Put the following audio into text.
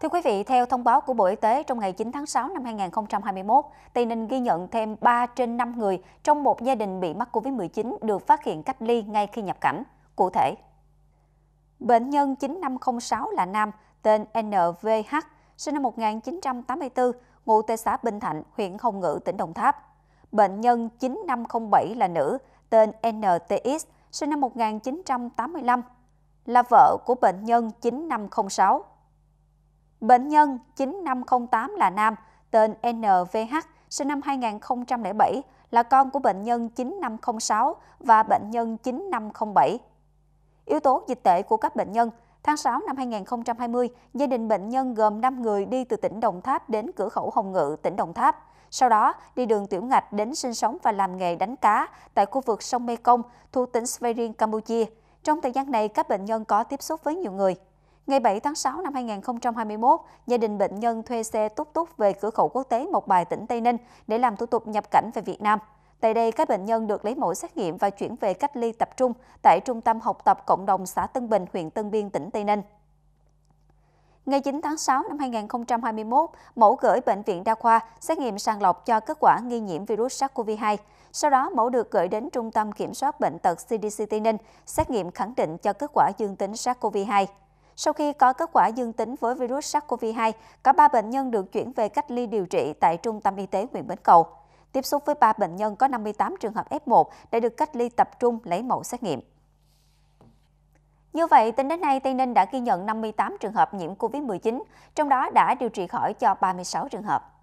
Thưa quý vị, theo thông báo của Bộ Y tế trong ngày 9 tháng 6 năm 2021, Tây Ninh ghi nhận thêm 3 trên 5 người trong một gia đình bị mắc COVID-19 được phát hiện cách ly ngay khi nhập cảnh. Cụ thể, bệnh nhân 9506 là nam, tên NVH, sinh năm 1984, ngụ tại xã Bình Thạnh, huyện Hồng Ngự, tỉnh Đồng Tháp. Bệnh nhân 9507 là nữ, tên NTX, sinh năm 1985, là vợ của bệnh nhân 9506. Bệnh nhân 9508 là nam, tên NVH, sinh năm 2007, là con của bệnh nhân 9506 và bệnh nhân 9507. Yếu tố dịch tễ của các bệnh nhân Tháng 6 năm 2020, gia đình bệnh nhân gồm 5 người đi từ tỉnh Đồng Tháp đến cửa khẩu Hồng Ngự, tỉnh Đồng Tháp. Sau đó, đi đường tiểu ngạch đến sinh sống và làm nghề đánh cá tại khu vực sông Mekong thuộc tỉnh Sveirin, Campuchia. Trong thời gian này, các bệnh nhân có tiếp xúc với nhiều người. Ngày 7 tháng 6 năm 2021, gia đình bệnh nhân thuê xe túc túc về cửa khẩu quốc tế Mộc Bài, tỉnh Tây Ninh để làm thủ tục nhập cảnh về Việt Nam. Tại đây, các bệnh nhân được lấy mẫu xét nghiệm và chuyển về cách ly tập trung tại Trung tâm Học tập Cộng đồng xã Tân Bình, huyện Tân Biên, tỉnh Tây Ninh. Ngày 9 tháng 6 năm 2021, mẫu gửi Bệnh viện Đa khoa xét nghiệm sàng lọc cho kết quả nghi nhiễm virus SARS-CoV-2. Sau đó, mẫu được gửi đến Trung tâm Kiểm soát Bệnh tật CDC Tây Ninh, xét nghiệm khẳng định cho kết quả dương tính SARS-CoV-2. Sau khi có kết quả dương tính với virus SARS-CoV-2, cả ba bệnh nhân được chuyển về cách ly điều trị tại Trung tâm Y tế huyện Bến Cầu. Tiếp xúc với ba bệnh nhân có 58 trường hợp F1 đã được cách ly tập trung lấy mẫu xét nghiệm. Như vậy, tính đến nay, Tây Ninh đã ghi nhận 58 trường hợp nhiễm COVID-19, trong đó đã điều trị khỏi cho 36 trường hợp.